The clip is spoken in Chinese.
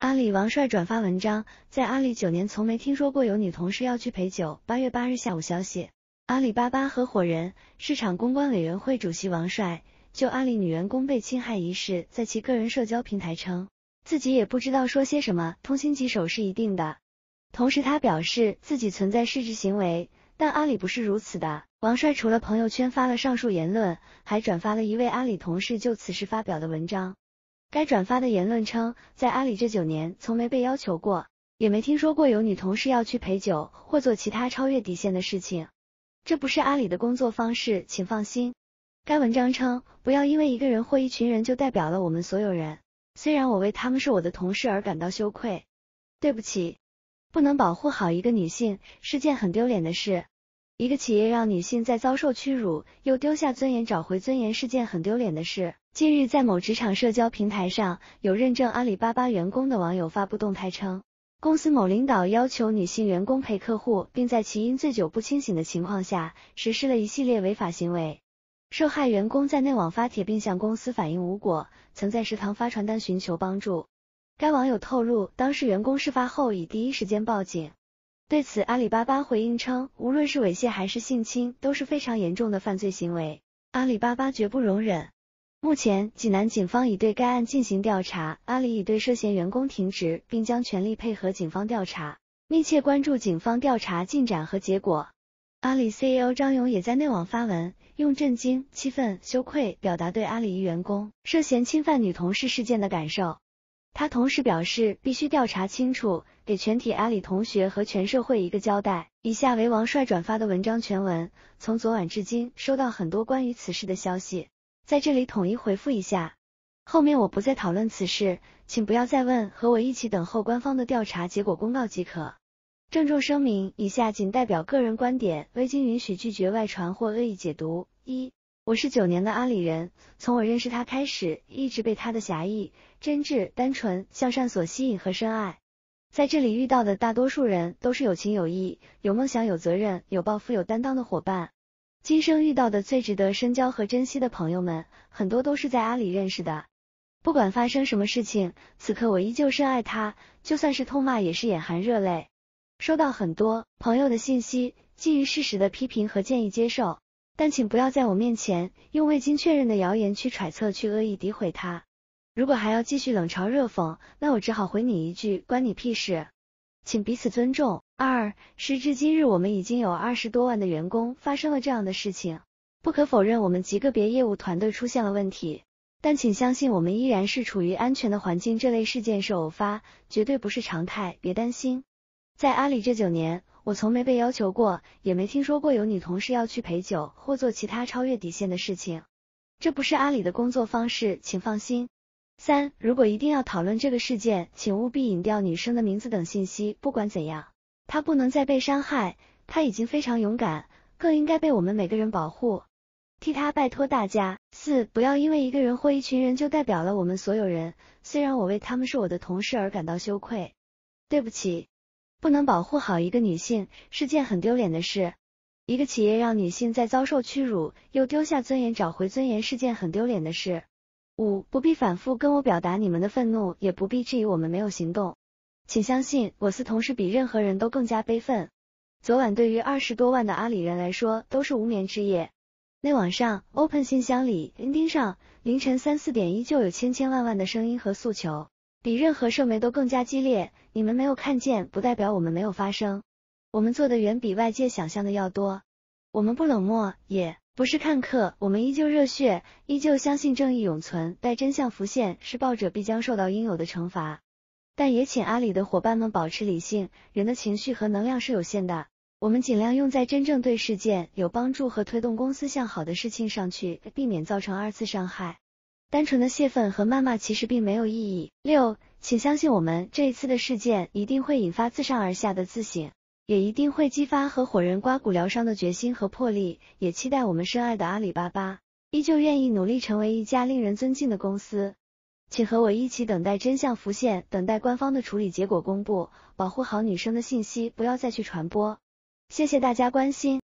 阿里王帅转发文章，在阿里九年，从没听说过有女同事要去陪酒。八月八日下午消息，阿里巴巴合伙人、市场公关委员会主席王帅就阿里女员工被侵害一事，在其个人社交平台称，自己也不知道说些什么，痛心疾首是一定的。同时，他表示自己存在失职行为，但阿里不是如此的。王帅除了朋友圈发了上述言论，还转发了一位阿里同事就此事发表的文章。该转发的言论称，在阿里这九年，从没被要求过，也没听说过有女同事要去陪酒或做其他超越底线的事情。这不是阿里的工作方式，请放心。该文章称，不要因为一个人或一群人就代表了我们所有人。虽然我为他们是我的同事而感到羞愧，对不起，不能保护好一个女性是件很丢脸的事。一个企业让女性在遭受屈辱又丢下尊严找回尊严是件很丢脸的事。近日，在某职场社交平台上有认证阿里巴巴员工的网友发布动态称，公司某领导要求女性员工陪客户，并在其因醉酒不清醒的情况下实施了一系列违法行为。受害员工在内网发帖并向公司反映无果，曾在食堂发传单寻求帮助。该网友透露，当事员工事发后已第一时间报警。对此，阿里巴巴回应称，无论是猥亵还是性侵都是非常严重的犯罪行为，阿里巴巴绝不容忍。目前，济南警方已对该案进行调查，阿里已对涉嫌员工停职，并将全力配合警方调查，密切关注警方调查进展和结果。阿里 CEO 张勇也在内网发文，用震惊、气愤、羞愧表达对阿里一员工涉嫌侵犯女同事事件的感受。他同时表示，必须调查清楚，给全体阿里同学和全社会一个交代。以下为王帅转发的文章全文：从昨晚至今，收到很多关于此事的消息。在这里统一回复一下，后面我不再讨论此事，请不要再问，和我一起等候官方的调查结果公告即可。郑重声明：以下仅代表个人观点，未经允许拒绝外传或恶意解读。一，我是九年的阿里人，从我认识他开始，一直被他的侠义、真挚、单纯、向善所吸引和深爱。在这里遇到的大多数人都是有情有义、有梦想、有责任、有抱负、有担当的伙伴。今生遇到的最值得深交和珍惜的朋友们，很多都是在阿里认识的。不管发生什么事情，此刻我依旧深爱他，就算是痛骂也是眼含热泪。收到很多朋友的信息，基于事实的批评和建议接受，但请不要在我面前用未经确认的谣言去揣测、去恶意诋毁他。如果还要继续冷嘲热讽，那我只好回你一句：关你屁事！请彼此尊重。二时至今日，我们已经有二十多万的员工发生了这样的事情。不可否认，我们极个别业务团队出现了问题，但请相信，我们依然是处于安全的环境。这类事件是偶发，绝对不是常态，别担心。在阿里这九年，我从没被要求过，也没听说过有女同事要去陪酒或做其他超越底线的事情。这不是阿里的工作方式，请放心。三，如果一定要讨论这个事件，请务必隐掉女生的名字等信息。不管怎样。她不能再被伤害，她已经非常勇敢，更应该被我们每个人保护，替她拜托大家。四，不要因为一个人或一群人就代表了我们所有人，虽然我为他们是我的同事而感到羞愧，对不起，不能保护好一个女性是件很丢脸的事，一个企业让女性在遭受屈辱又丢下尊严找回尊严是件很丢脸的事。五，不必反复跟我表达你们的愤怒，也不必质疑我们没有行动。请相信，我司同事比任何人都更加悲愤。昨晚对于二十多万的阿里人来说，都是无眠之夜。内网上、Open 信箱里、钉钉上，凌晨三四点依旧有千千万万的声音和诉求，比任何社媒都更加激烈。你们没有看见，不代表我们没有发声。我们做的远比外界想象的要多。我们不冷漠，也不是看客，我们依旧热血，依旧相信正义永存。待真相浮现，施暴者必将受到应有的惩罚。但也请阿里的伙伴们保持理性，人的情绪和能量是有限的，我们尽量用在真正对事件有帮助和推动公司向好的事情上去，避免造成二次伤害。单纯的泄愤和谩骂其实并没有意义。六，请相信我们这一次的事件一定会引发自上而下的自省，也一定会激发合伙人刮骨疗伤的决心和魄力。也期待我们深爱的阿里巴巴依旧愿意努力成为一家令人尊敬的公司。请和我一起等待真相浮现，等待官方的处理结果公布，保护好女生的信息，不要再去传播。谢谢大家关心。